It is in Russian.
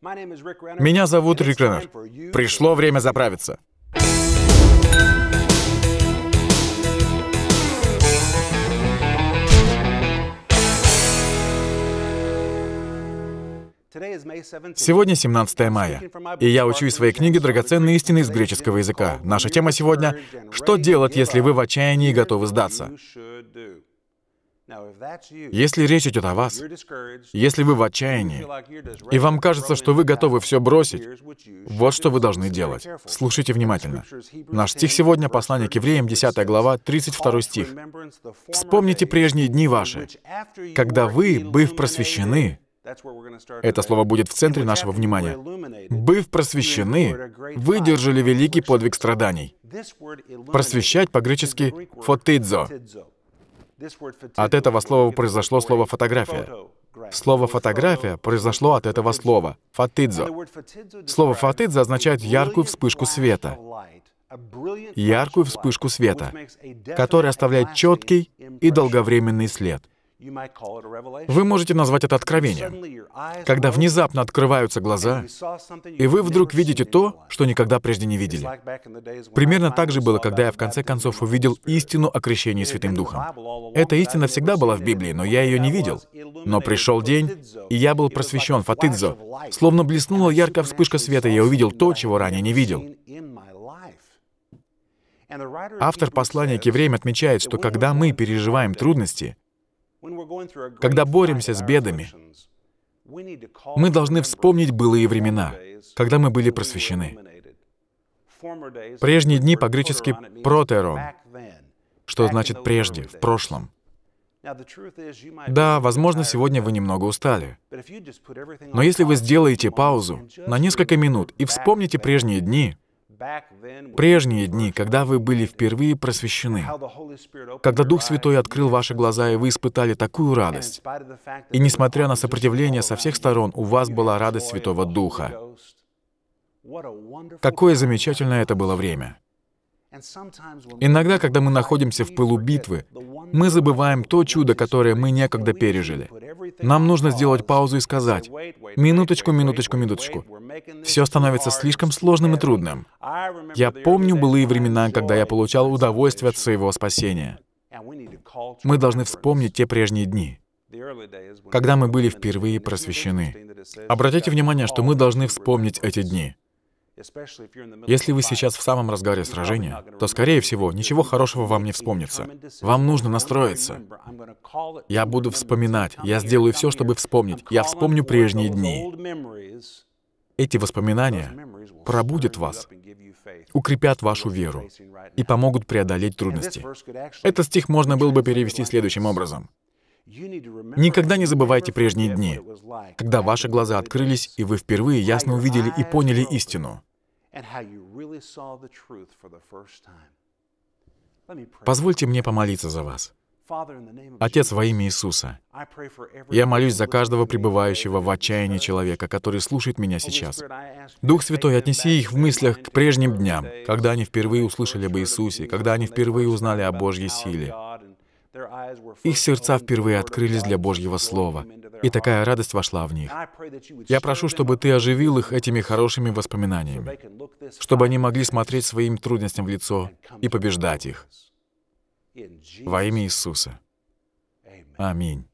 Меня зовут Рик Реннер. Пришло время заправиться. Сегодня 17 мая, и я учу из своей книги «Драгоценные истины» из греческого языка. Наша тема сегодня — «Что делать, если вы в отчаянии готовы сдаться?» Если речь идет о вас, если вы в отчаянии, и вам кажется, что вы готовы все бросить, вот что вы должны делать. Слушайте внимательно. Наш стих сегодня — послание к евреям, 10 глава, 32 стих. «Вспомните прежние дни ваши, когда вы, быв просвещены, это слово будет в центре нашего внимания. «Быв просвещены, выдержали великий подвиг страданий». Просвещать по-гречески «фотидзо», от этого слова произошло слово «фотография». Слово «фотография» произошло от этого слова «фатидзо». Слово «фатидзо» означает «яркую вспышку света», яркую вспышку света, которая оставляет четкий и долговременный след — вы можете назвать это откровением, когда внезапно открываются глаза, и вы вдруг видите то, что никогда прежде не видели. Примерно так же было, когда я в конце концов увидел истину о крещении Святым Духом. Эта истина всегда была в Библии, но я ее не видел. Но пришел день, и я был просвещен, фатидзо. Словно блеснула яркая вспышка света, и я увидел то, чего ранее не видел. Автор послания к евреям отмечает, что когда мы переживаем трудности, когда боремся с бедами, мы должны вспомнить былые времена, когда мы были просвещены. Прежние дни по-гречески «протерон», что значит «прежде», «в прошлом». Да, возможно, сегодня вы немного устали. Но если вы сделаете паузу на несколько минут и вспомните прежние дни, Прежние дни, когда вы были впервые просвещены, когда Дух Святой открыл ваши глаза, и вы испытали такую радость. И несмотря на сопротивление со всех сторон, у вас была радость Святого Духа. Какое замечательное это было время. Иногда, когда мы находимся в пылу битвы, мы забываем то чудо, которое мы некогда пережили. Нам нужно сделать паузу и сказать, минуточку, минуточку, минуточку. Все становится слишком сложным и трудным. Я помню былые времена, когда я получал удовольствие от своего спасения. Мы должны вспомнить те прежние дни когда мы были впервые просвещены. Обратите внимание, что мы должны вспомнить эти дни. Если вы сейчас в самом разгаре сражения, то, скорее всего, ничего хорошего вам не вспомнится. Вам нужно настроиться. Я буду вспоминать, я сделаю все, чтобы вспомнить. Я вспомню прежние дни. Эти воспоминания пробудят вас, укрепят вашу веру и помогут преодолеть трудности. Этот стих можно было бы перевести следующим образом. Никогда не забывайте прежние дни, когда ваши глаза открылись, и вы впервые ясно увидели и поняли истину and how you really saw the truth for the first time. Позвольте мне помолиться за вас. Отец, во имя Иисуса, я молюсь за каждого пребывающего в отчаянии человека, который слушает меня сейчас. Дух Святой, отнеси их в мыслях к прежним дням, когда они впервые услышали об Иисусе, когда они впервые узнали о Божьей силе. Их сердца впервые открылись для Божьего Слова, и такая радость вошла в них. Я прошу, чтобы Ты оживил их этими хорошими воспоминаниями, чтобы они могли смотреть своим трудностям в лицо и побеждать их. Во имя Иисуса. Аминь.